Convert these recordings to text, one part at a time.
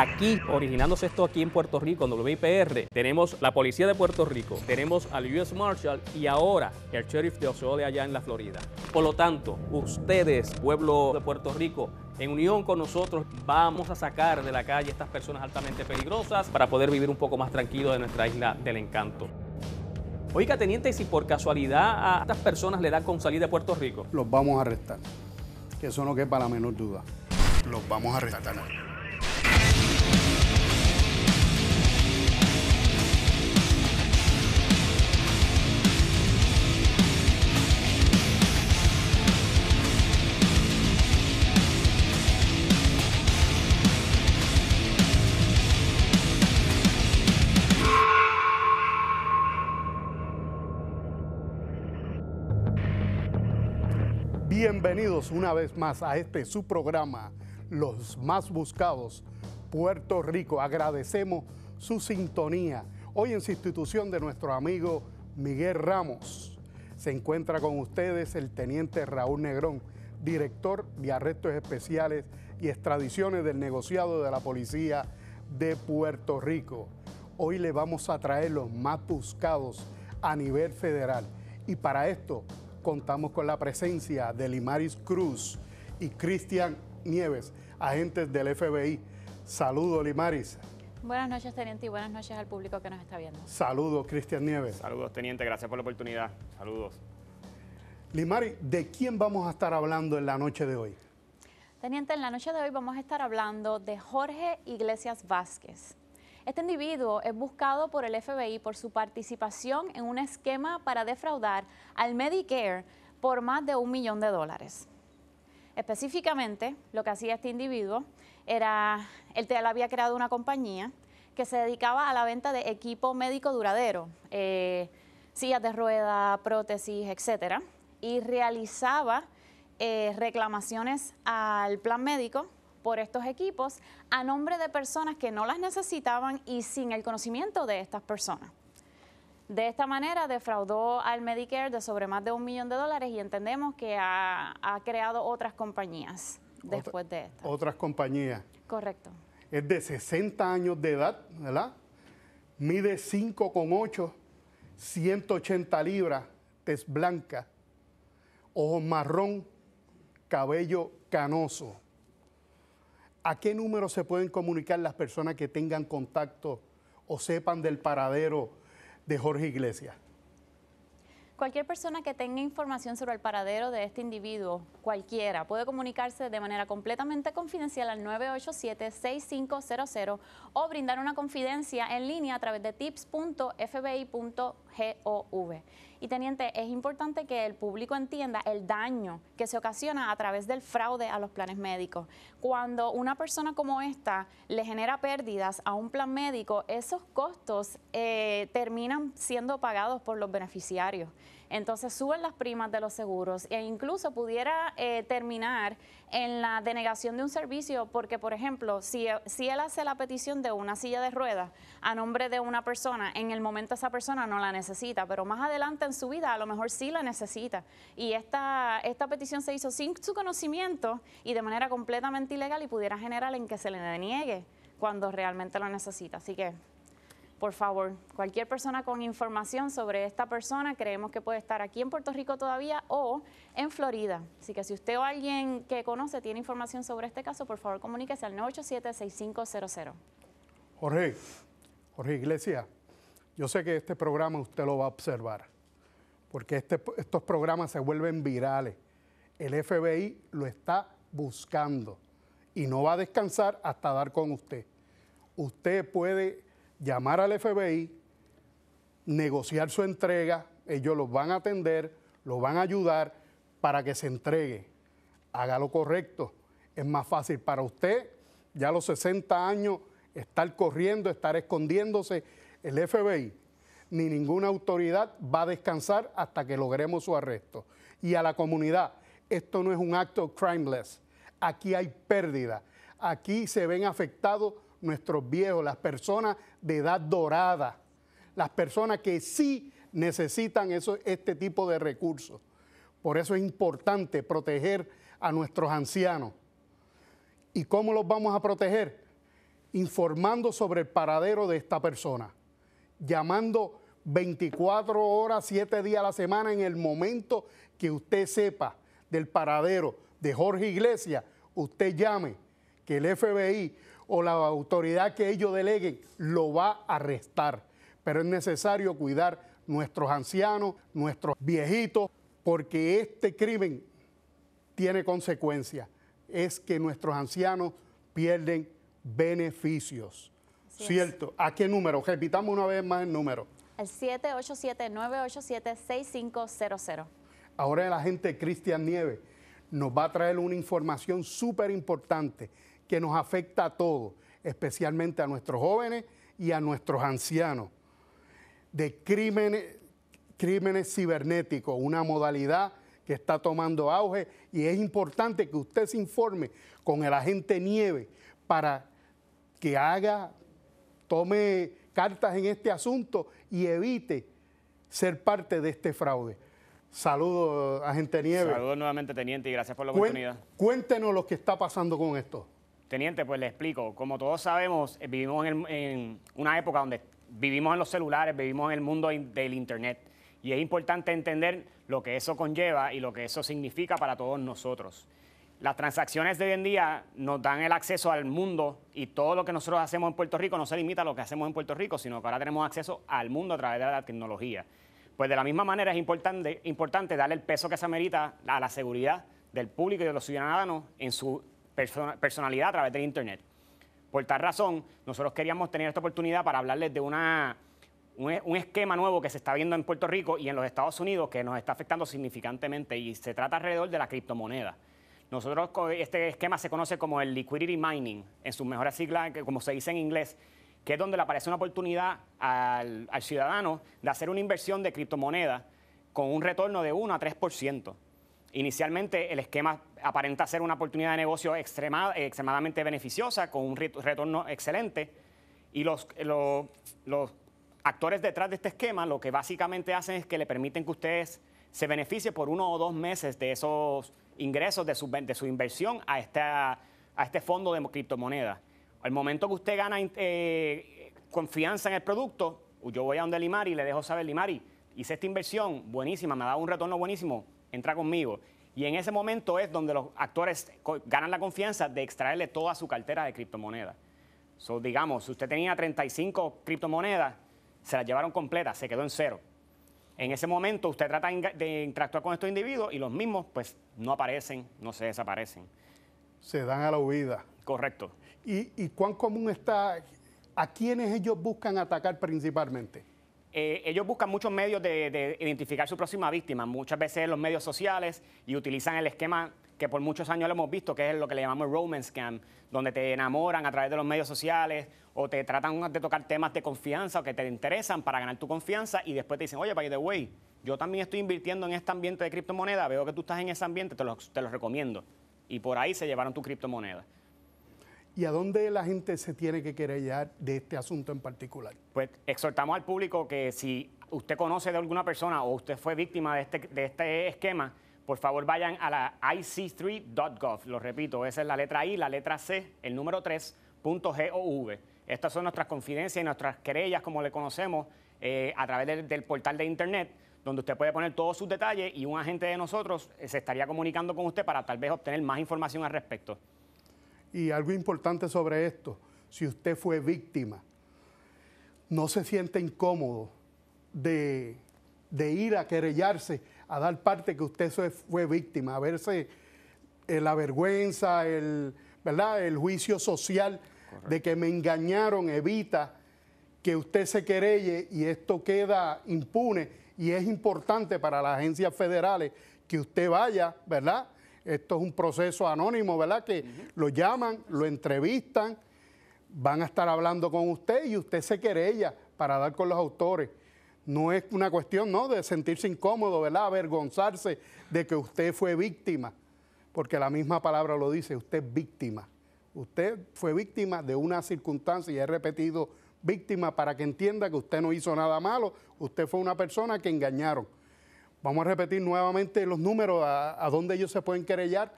aquí, originándose esto aquí en Puerto Rico, en WIPR, tenemos la policía de Puerto Rico, tenemos al US Marshal y ahora el sheriff de de allá en la Florida. Por lo tanto, ustedes, pueblo de Puerto Rico, en unión con nosotros vamos a sacar de la calle estas personas altamente peligrosas para poder vivir un poco más tranquilo de nuestra isla del encanto. Oiga, teniente, si por casualidad a estas personas le dan con salir de Puerto Rico. Los vamos a arrestar. Que eso no queda para la menor duda. Los vamos a arrestar. Bienvenidos una vez más a este su programa, Los Más Buscados, Puerto Rico. Agradecemos su sintonía. Hoy en institución de nuestro amigo Miguel Ramos, se encuentra con ustedes el teniente Raúl Negrón, director de arrestos especiales y extradiciones del negociado de la policía de Puerto Rico. Hoy le vamos a traer los más buscados a nivel federal. Y para esto contamos con la presencia de Limaris Cruz y Cristian Nieves, agentes del FBI. Saludos, Limaris. Buenas noches, Teniente, y buenas noches al público que nos está viendo. Saludos, Cristian Nieves. Saludos, Teniente, gracias por la oportunidad. Saludos. Limaris, ¿de quién vamos a estar hablando en la noche de hoy? Teniente, en la noche de hoy vamos a estar hablando de Jorge Iglesias Vázquez. Este individuo es buscado por el FBI por su participación en un esquema para defraudar al Medicare por más de un millón de dólares. Específicamente, lo que hacía este individuo era, él había creado una compañía que se dedicaba a la venta de equipo médico duradero, eh, sillas de rueda, prótesis, etcétera, y realizaba eh, reclamaciones al plan médico por estos equipos a nombre de personas que no las necesitaban y sin el conocimiento de estas personas. De esta manera defraudó al Medicare de sobre más de un millón de dólares y entendemos que ha, creado otras compañías después de esto. Otras compañías. Correcto. Es de 60 años de edad, ¿verdad? Mide 5,8, 180 libras, tez blanca, ojos marrón, cabello canoso. ¿a qué número se pueden comunicar las personas que tengan contacto o sepan del paradero de Jorge Iglesias? Cualquier persona que tenga información sobre el paradero de este individuo, cualquiera, puede comunicarse de manera completamente confidencial al 987-6500 o brindar una confidencia en línea a través de tips.fbi.gov. Y teniente, es importante que el público entienda el daño que se ocasiona a través del fraude a los planes médicos. Cuando una persona como esta le genera pérdidas a un plan médico, esos costos eh, terminan siendo pagados por los beneficiarios. Entonces suben las primas de los seguros e incluso pudiera eh, terminar en la denegación de un servicio porque, por ejemplo, si, él hace la petición de una silla de ruedas a nombre de una persona, en el momento esa persona no la necesita, pero más adelante en su vida a lo mejor sí la necesita. Y esta, esta petición se hizo sin su conocimiento y de manera completamente ilegal y pudiera generar en que se le deniegue cuando realmente lo necesita. Así que por favor, cualquier persona con información sobre esta persona, creemos que puede estar aquí en Puerto Rico todavía o en Florida. Así que si usted o alguien que conoce tiene información sobre este caso, por favor comuníquese al 987-6500. Jorge, Jorge Iglesia, yo sé que este programa usted lo va a observar, porque este, estos programas se vuelven virales. El FBI lo está buscando y no va a descansar hasta dar con usted. Usted puede llamar al FBI, negociar su entrega, ellos los van a atender, los van a ayudar para que se entregue. Haga lo correcto. Es más fácil para usted, ya a los 60 años, estar corriendo, estar escondiéndose. El FBI ni ninguna autoridad va a descansar hasta que logremos su arresto. Y a la comunidad, esto no es un acto crimeless. Aquí hay pérdida. Aquí se ven afectados nuestros viejos, las personas de edad dorada, las personas que sí necesitan este tipo de recursos. Por eso es importante proteger a nuestros ancianos. ¿Y cómo los vamos a proteger? Informando sobre el paradero de esta persona, llamando 24 horas, 7 días a la semana en el momento que usted sepa del paradero de Jorge Iglesias, usted llame que el FBI o la autoridad que ellos deleguen lo va a arrestar... Pero es necesario cuidar nuestros ancianos, nuestros viejitos, porque este crimen tiene consecuencias. Es que nuestros ancianos pierden beneficios. ¿Cierto? ¿A qué número? Repitamos una vez más el número. ...el 787-987-6500. Ahora el agente Cristian Nieves nos va a traer una información súper importante que nos afecta a todos, especialmente a nuestros jóvenes y a nuestros ancianos, de crímenes, crímenes cibernéticos, una modalidad que está tomando auge y es importante que usted se informe con el agente Nieve para que haga, tome cartas en este asunto y evite ser parte de este fraude. Saludos, agente Nieve. Saludos nuevamente, teniente, y gracias por la oportunidad. Cuéntenos lo que está pasando con esto. Teniente, pues le explico. Como todos sabemos, eh, vivimos en, una época donde vivimos en los celulares, vivimos en el mundo del Internet. Y es importante entender lo que eso conlleva y lo que eso significa para todos nosotros. Las transacciones de hoy en día nos dan el acceso al mundo y todo lo que nosotros hacemos en Puerto Rico no se limita a lo que hacemos en Puerto Rico, sino que ahora tenemos acceso al mundo a través de la tecnología. Pues de la misma manera es importante, importante darle el peso que se amerita a la seguridad del público y de los ciudadanos en su personalidad a través del Internet. Por tal razón, nosotros queríamos tener esta oportunidad para hablarles de un, esquema nuevo que se está viendo en Puerto Rico y en los Estados Unidos que nos está afectando significantemente y se trata alrededor de la criptomoneda. Nosotros, este esquema se conoce como el liquidity mining, en sus mejores siglas, como se dice en inglés, que es donde le aparece una oportunidad al, al ciudadano de hacer una inversión de criptomoneda con un retorno de 1 a 3%. Inicialmente el esquema aparenta ser una oportunidad de negocio extremadamente beneficiosa, con un retorno excelente. Y los, actores detrás de este esquema lo que básicamente hacen es que le permiten que ustedes se BENEFICIE por uno o dos meses de esos ingresos de su, inversión a, este fondo de criptomonedas. Al momento que usted gana eh, confianza en el producto, yo voy a donde Limari le dejo saber, Limari, hice esta inversión buenísima, me DA un retorno buenísimo, entra conmigo. Y en ese momento es donde los actores ganan la confianza de extraerle toda su cartera de criptomonedas. digamos, si usted tenía 35 criptomonedas, se las llevaron completas, se quedó en cero. En ese momento usted trata de interactuar con estos individuos y los mismos pues no aparecen, no se desaparecen. Se dan a la huida. Correcto. ¿Y, y cuán común está, a quiénes ellos buscan atacar principalmente? Eh, ellos buscan muchos medios de, identificar su próxima víctima, muchas veces en los medios sociales y utilizan el esquema que por muchos años lo hemos visto, que es lo que le llamamos romance scam, donde te enamoran a través de los medios sociales o te tratan de tocar temas de confianza o que te interesan para ganar tu confianza y después te dicen, oye, by the way, yo también estoy invirtiendo en este ambiente de criptomoneda, veo que tú estás en ese ambiente, te lo te recomiendo. Y por ahí se llevaron tu criptomoneda y a dónde la gente se tiene que querellar de este asunto en particular. Pues exhortamos al público que si usted conoce de alguna persona o usted fue víctima de este, este esquema, por favor vayan a la ic3.gov. Lo repito, esa es la letra I, la letra C, el número 3.gov. Estas son nuestras confidencias y nuestras querellas, como le conocemos, eh, a través del portal de Internet donde usted puede poner todos sus detalles y un agente de nosotros eh, se estaría comunicando con usted para tal vez obtener más información al respecto y algo importante sobre esto, si usted fue víctima, no se siente incómodo de, ir a querellarse, a dar parte que usted fue víctima, a verse eh, la vergüenza, el, ¿verdad? el juicio social de que me engañaron, evita que usted se querelle y esto queda impune. Y es importante para las agencias federales que usted vaya, ¿verdad? Esto es un proceso anónimo, ¿verdad? Que lo llaman, lo entrevistan, van a estar hablando con usted y usted se querella para dar con los autores. No es una cuestión, ¿no?, de sentirse incómodo, ¿verdad?, avergonzarse de que usted fue víctima, porque la misma palabra lo dice, usted es víctima. Usted fue víctima de una circunstancia y he repetido víctima para que entienda que usted no hizo nada malo, usted fue una persona que engañaron. Vamos a repetir nuevamente los números, a, dónde ellos se pueden querellar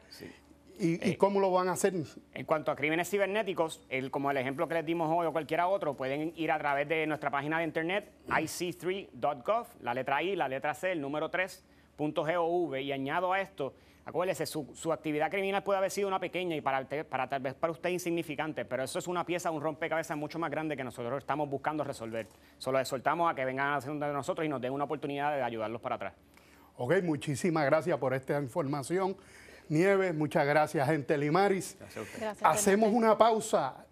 Y, eh, cómo lo van a hacer. En cuanto a crímenes cibernéticos, el, como el ejemplo que les dimos hoy o cualquiera otro, pueden ir a través de nuestra página de internet mm. ic3.gov, la letra I, la letra C, el número 3.gov. Y añado a esto, acuérdense, su, su, actividad criminal puede haber sido una pequeña y para, para tal vez para usted insignificante, pero eso es una pieza, un rompecabezas mucho más grande que nosotros estamos buscando resolver. Solo soltamos a que vengan a hacer de nosotros y nos den una oportunidad de ayudarlos para atrás. Ok, muchísimas gracias por esta información. Nieves, muchas gracias, gente Limaris. Hacemos una pausa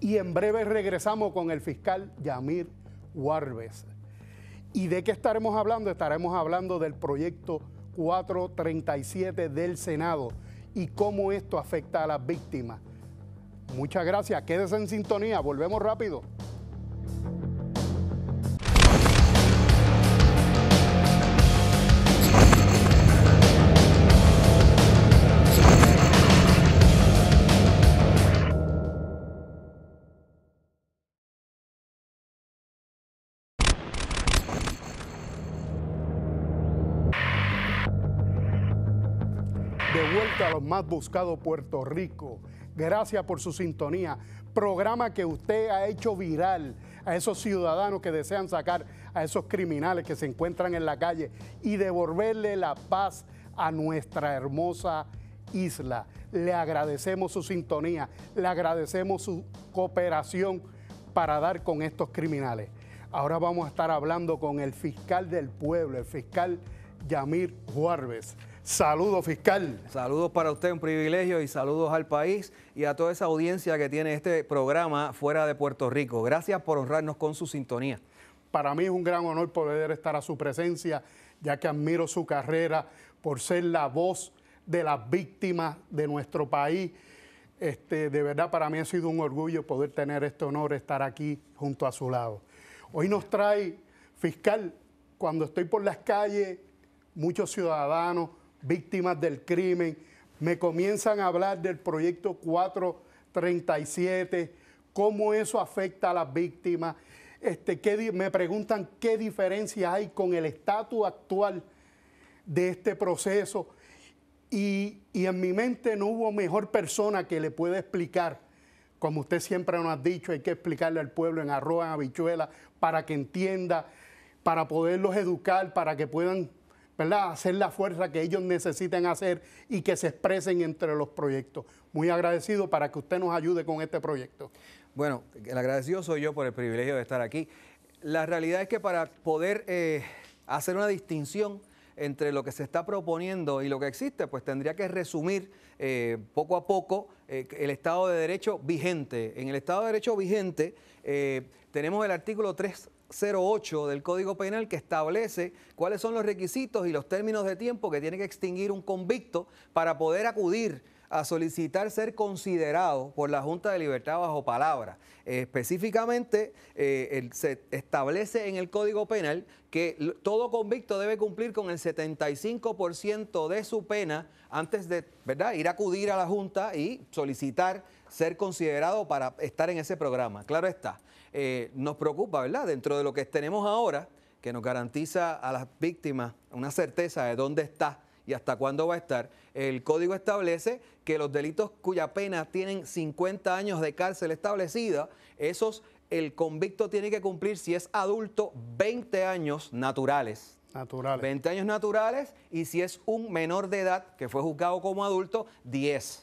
y en breve regresamos con el fiscal Yamir Warbes. ¿Y de qué estaremos hablando? Estaremos hablando del proyecto 437 del Senado y cómo esto afecta a las víctimas. Muchas gracias, quédese en sintonía, volvemos rápido. a los más buscados Puerto Rico. Gracias por su sintonía. Programa que usted ha hecho viral a esos ciudadanos que desean sacar a esos criminales que se encuentran en la calle y devolverle la paz a nuestra hermosa isla. Le agradecemos su sintonía, le agradecemos su cooperación para dar con estos criminales. Ahora vamos a estar hablando con el fiscal del pueblo, el fiscal Yamir Juárez. Saludos, fiscal. Saludos para usted, un privilegio y saludos al país y a toda esa audiencia que tiene este programa fuera de Puerto Rico. Gracias por honrarnos con su sintonía. Para mí es un gran honor poder estar a su presencia, ya que admiro su carrera por ser la voz de las víctimas de nuestro país. Este, de verdad, para mí ha sido un orgullo poder tener este honor, estar aquí junto a su lado. Hoy nos trae, fiscal, cuando estoy por las calles, muchos ciudadanos víctimas del crimen, me comienzan a hablar del proyecto 437, cómo eso afecta a las víctimas, este, me preguntan qué diferencia hay con el estatus actual de este proceso. Y, y, en mi mente no hubo mejor persona que le pueda explicar, como usted siempre nos ha dicho, hay que explicarle al pueblo en arroz, en habichuela, para que entienda, para poderlos educar, para que puedan ¿verdad? hacer la fuerza que ellos necesitan hacer y que se expresen entre los proyectos. Muy agradecido para que usted nos ayude con este proyecto. Bueno, el agradecido soy yo por el privilegio de estar aquí. La realidad es que para poder eh, hacer una distinción entre lo que se está proponiendo y lo que existe, pues tendría que resumir eh, poco a poco eh, el Estado de Derecho vigente. En el Estado de Derecho vigente tenemos el artículo 3 08 del Código Penal que establece cuáles son los requisitos y los términos de tiempo que tiene que extinguir un convicto para poder acudir a solicitar ser considerado por la Junta de Libertad bajo palabra. específicamente, eh, se establece en el Código Penal que todo convicto debe cumplir con el 75% de su pena antes de ¿verdad? ir a acudir a la Junta y solicitar ser considerado para estar en ese programa. Claro está, eh, nos preocupa, ¿verdad? Dentro de lo que tenemos ahora, que nos garantiza a las víctimas una certeza de dónde está y hasta cuándo va a estar. El código establece que los delitos cuya pena tienen 50 años de cárcel establecida, esos el convicto tiene que cumplir, si es adulto, 20 años naturales. Naturales. 20 años naturales y si es un menor de edad que fue juzgado como adulto, 10.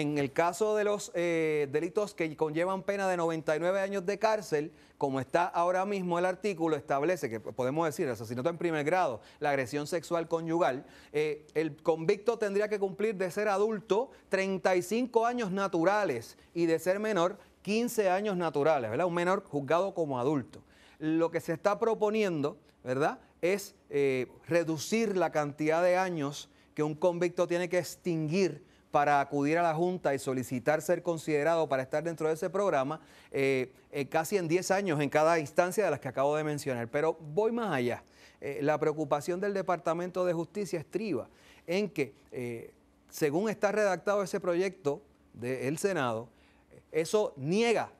En el caso de los eh, delitos que conllevan pena de 99 años de cárcel, como está ahora mismo el artículo, establece que podemos decir asesinato en primer grado, la agresión sexual conyugal, eh, el convicto tendría que cumplir de ser adulto 35 años naturales y de ser menor 15 años naturales, ¿verdad? Un menor juzgado como adulto. Lo que se está proponiendo, ¿verdad? Es eh, reducir la cantidad de años que un convicto tiene que extinguir para acudir a la Junta y solicitar ser considerado para estar dentro de ese programa, eh, eh, casi en 10 años en cada instancia de las que acabo de mencionar. Pero voy más allá. Eh, la preocupación del Departamento de Justicia estriba en que, según está redactado ese proyecto del Senado, eso niega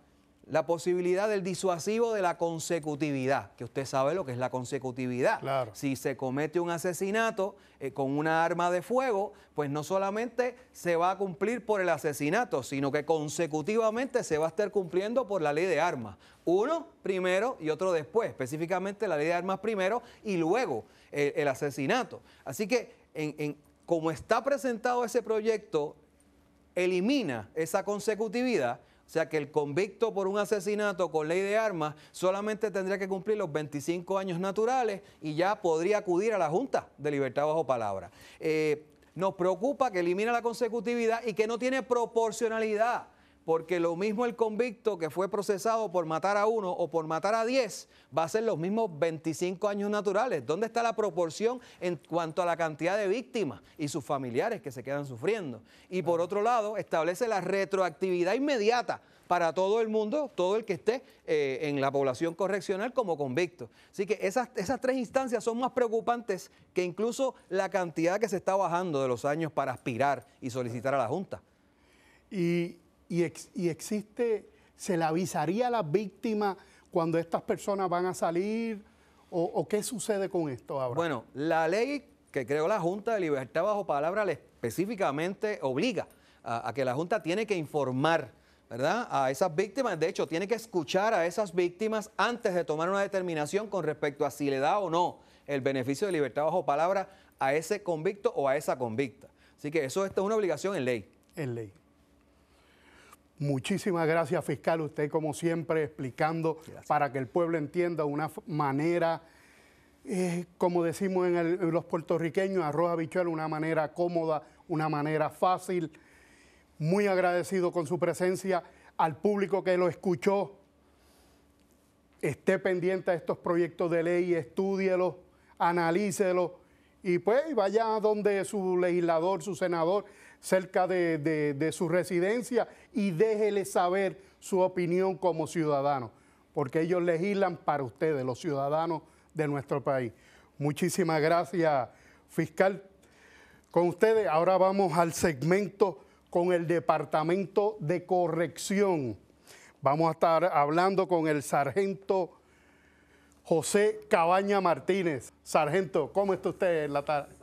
la posibilidad del disuasivo de la consecutividad, que usted sabe lo que es la consecutividad. Si se comete un asesinato eh, con una arma de fuego, pues no solamente se va a cumplir por el asesinato, sino que consecutivamente se va a estar cumpliendo por la ley de armas. Uno primero y otro después, específicamente la ley de armas primero y luego el asesinato. Así que como está presentado ese proyecto, elimina esa consecutividad o sea que el convicto por un asesinato con ley de armas solamente tendría que cumplir los 25 años naturales y ya podría acudir a la Junta de Libertad bajo palabra. Eh, nos preocupa que elimina la consecutividad y que no tiene proporcionalidad porque lo mismo el convicto que fue procesado por matar a uno o por matar a diez va a ser los mismos 25 años naturales. ¿Dónde está la proporción en cuanto a la cantidad de víctimas y sus familiares que se quedan sufriendo? Y por otro lado, establece la retroactividad inmediata para todo el mundo, todo el que esté eh, en la población correccional como convicto. Así que esas, esas tres instancias son más preocupantes que incluso la cantidad que se está bajando de los años para aspirar y solicitar a la Junta. Y y, existe, se le avisaría a las víctimas cuando estas personas van a salir o, qué sucede con esto ahora? Bueno, la ley que creó la Junta de Libertad bajo palabra le específicamente obliga a, que la Junta tiene que informar ¿verdad? A esas víctimas, de hecho, tiene que escuchar a esas víctimas antes de tomar una determinación con respecto a si le da o no el beneficio de libertad bajo palabra a ese convicto o a esa convicta. Así que eso es una obligación en ley. En ley. Muchísimas gracias, fiscal. Usted, como siempre, explicando para que el pueblo entienda una manera, eh, como decimos en, los puertorriqueños, arroz bichuelo, una manera cómoda, una manera fácil. Muy agradecido con su presencia. Al público que lo escuchó, esté pendiente a estos proyectos de ley, estúdielos, analícelos y pues vaya donde su legislador, su senador, cerca de, su residencia y déjele saber su opinión como ciudadano, porque ellos legislan para ustedes, los ciudadanos de nuestro país. Muchísimas gracias, fiscal. Con ustedes ahora vamos al segmento con el Departamento de Corrección. Vamos a estar hablando con el sargento José Cabaña Martínez. Sargento, ¿cómo está usted en la tarde?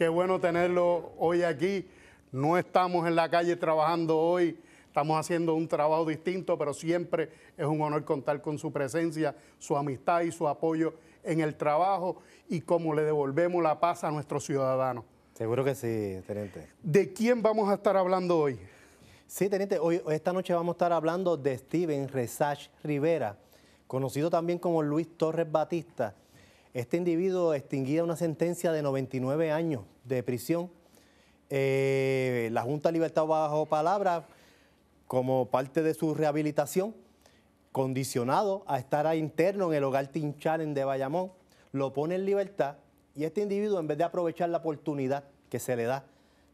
qué bueno tenerlo hoy aquí. No estamos en la calle trabajando hoy, estamos haciendo un trabajo distinto, pero siempre es un honor contar con su presencia, su amistad y su apoyo en el trabajo y cómo le devolvemos la paz a nuestros ciudadanos. Seguro que sí, teniente. ¿De quién vamos a estar hablando hoy? Sí, teniente, hoy, esta noche vamos a estar hablando de Steven Resach Rivera, conocido también como Luis Torres Batista este individuo extinguía una sentencia de 99 años de prisión. Eh, la Junta Libertad bajo palabra, como parte de su rehabilitación, condicionado a estar a interno en el hogar Tincharen de Bayamón, lo pone en libertad y este individuo, en vez de aprovechar la oportunidad que se le da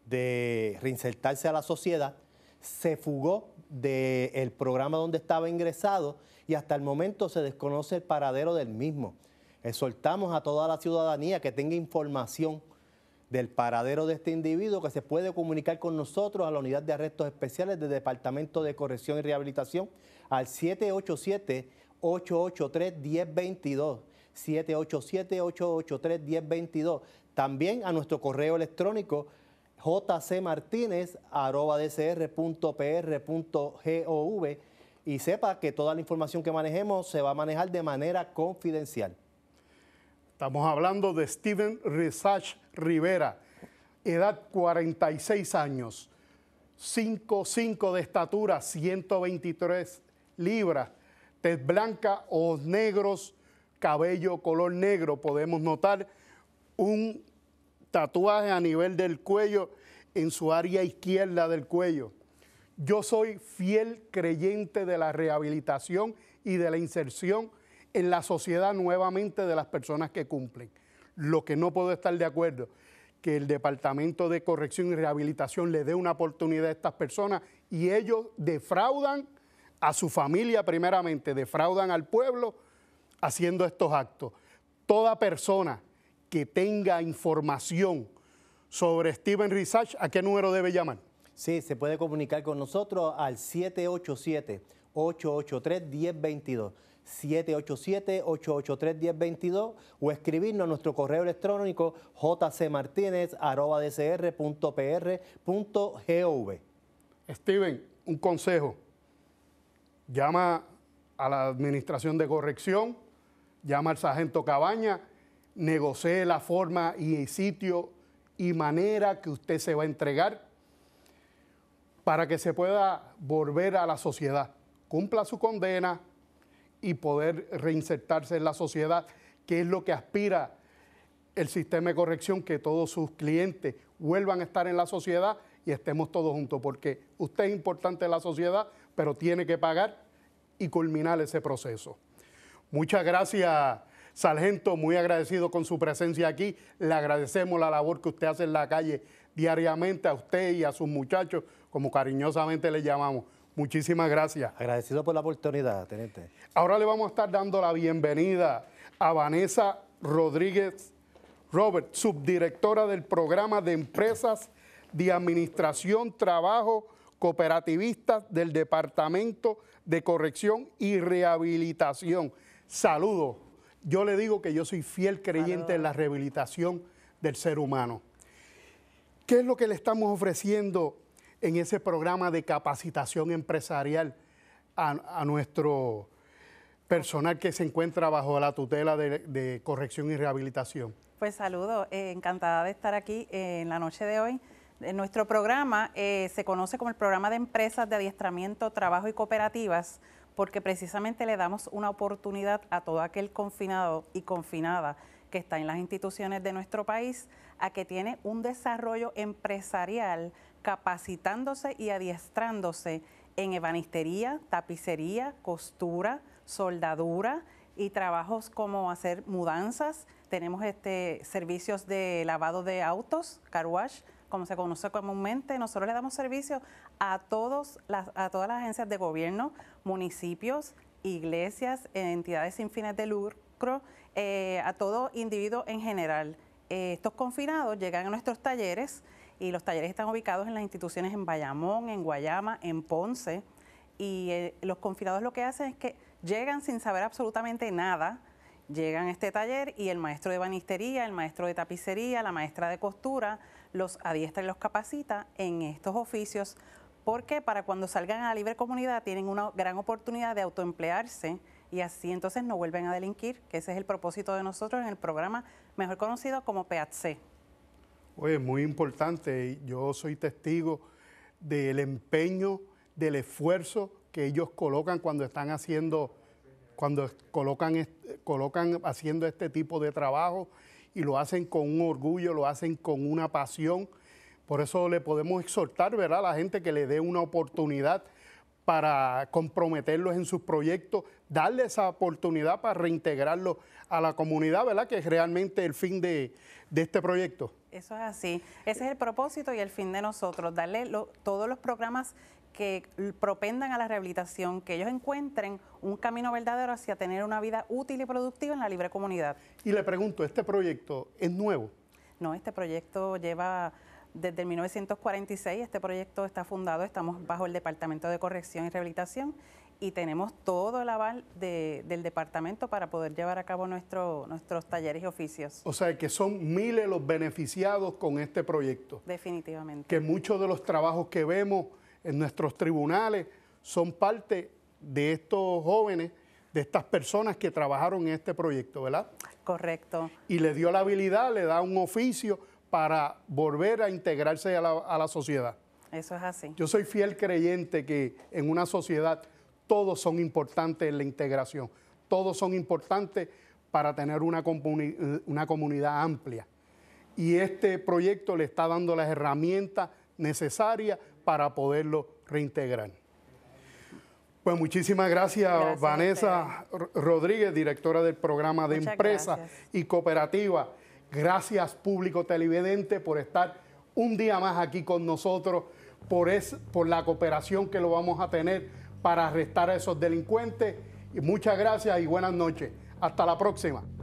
de reinsertarse a la sociedad, se fugó del programa donde estaba ingresado y hasta el momento se desconoce el paradero del mismo. Exhortamos a toda la ciudadanía que tenga información del paradero de este individuo que se puede comunicar con nosotros a la unidad de arrestos especiales del Departamento de Corrección y Rehabilitación al 787-883-1022. 787-883-1022. También a nuestro correo electrónico jcmartinez.dcr.pr.gov y sepa que toda la información que manejemos se va a manejar de manera confidencial. Estamos hablando de Steven Resach Rivera, edad 46 años, 5'5 de estatura, 123 libras, tez blanca, ojos negros, cabello color negro. Podemos notar un tatuaje a nivel del cuello, en su área izquierda del cuello. Yo soy fiel creyente de la rehabilitación y de la inserción en la sociedad nuevamente de las personas que cumplen. Lo que no puedo estar de acuerdo, que el Departamento de Corrección y Rehabilitación le dé una oportunidad a estas personas y ellos defraudan a su familia primeramente, defraudan al pueblo haciendo estos actos. Toda persona que tenga información sobre Steven Rizach, ¿a qué número debe llamar? Sí, se puede comunicar con nosotros al 787-883-1022. 787-883-1022 o escribirnos a nuestro correo electrónico jcmartinez.pr.gov. Steven, un consejo. Llama a la Administración de Corrección, llama al sargento Cabaña, negocie la forma y el sitio y manera que usted se va a entregar para que se pueda volver a la sociedad. Cumpla su condena, y poder reinsertarse en la sociedad, que es lo que aspira el sistema de corrección, que todos sus clientes vuelvan a estar en la sociedad y estemos todos juntos, porque usted es importante en la sociedad, pero tiene que pagar y culminar ese proceso. Muchas gracias, sargento, muy agradecido con su presencia aquí. Le agradecemos la labor que usted hace en la calle diariamente a usted y a sus muchachos, como cariñosamente le llamamos. Muchísimas gracias. Agradecido por la oportunidad, teniente. Ahora le vamos a estar dando la bienvenida a Vanessa Rodríguez Robert, subdirectora del programa de empresas de administración, trabajo, cooperativistas del Departamento de Corrección y Rehabilitación. Saludos. Yo le digo que yo soy fiel creyente en la rehabilitación del ser humano. ¿Qué es lo que le estamos ofreciendo en ese programa de capacitación empresarial a, nuestro personal que se encuentra bajo la tutela de, corrección y rehabilitación. Pues saludo, eh, encantada de estar aquí eh, en la noche de hoy. Eh, nuestro programa se conoce como el programa de empresas de adiestramiento, trabajo y cooperativas, porque precisamente le damos una oportunidad a todo aquel confinado y confinada que está en las instituciones de nuestro país a que tiene un desarrollo empresarial capacitándose y adiestrándose en ebanistería, tapicería, costura, soldadura y trabajos como hacer mudanzas. Tenemos este, servicios de lavado de autos, car como se conoce comúnmente. Nosotros le damos servicio a, todos las, a todas las agencias de gobierno, municipios, iglesias, entidades sin fines de lucro, eh, a todo individuo en general. Eh, estos confinados llegan a nuestros talleres y los talleres están ubicados en las instituciones en Bayamón, en Guayama, en Ponce y eh, los confinados lo que hacen es que llegan sin saber absolutamente nada, llegan a este taller y el maestro de banistería, el maestro de tapicería, la maestra de costura los adiestra y los capacita en estos oficios porque para cuando salgan a la libre comunidad tienen una gran oportunidad de autoemplearse y así entonces no vuelven a delinquir, que ese es el propósito de nosotros en el programa mejor conocido como PHC. Oye, muy importante. Yo soy testigo del empeño, del esfuerzo que ellos colocan cuando están haciendo, cuando colocan, colocan haciendo este tipo de trabajo y lo hacen con un orgullo, lo hacen con una pasión. Por eso le podemos exhortar, ¿verdad?, a la gente que le dé una oportunidad para comprometerlos en sus proyectos, darle esa oportunidad para reintegrarlos a la comunidad, ¿verdad? Que es realmente el fin de, este proyecto. Eso es así. Ese es el propósito y el fin de nosotros, darle todos los programas que propendan a la rehabilitación, que ellos encuentren un camino verdadero hacia tener una vida útil y productiva en la libre comunidad. Y le pregunto, ¿este proyecto es nuevo? No, este proyecto lleva desde 1946 este proyecto está fundado, estamos bajo el Departamento de Corrección y Rehabilitación y tenemos todo el aval del departamento para poder llevar a cabo nuestro, nuestros talleres y oficios. O sea, que son miles los beneficiados con este proyecto. Definitivamente. Que muchos de los trabajos que vemos en nuestros tribunales son parte de estos jóvenes, de estas personas que trabajaron en este proyecto, ¿verdad? Correcto. Y le dio la habilidad, le da un oficio para volver a integrarse a la, sociedad. Eso es así. Yo soy fiel creyente que en una sociedad todos son importantes en la integración, todos son importantes para tener una, comunidad amplia. Y este proyecto le está dando las herramientas necesarias para poderlo reintegrar. Pues muchísimas gracias, Vanessa Rodríguez, directora del programa de empresas y cooperativas. Gracias público televidente por estar un día más aquí con nosotros, por, por la cooperación que lo vamos a tener para arrestar a esos delincuentes. Y muchas gracias y buenas noches. Hasta la próxima.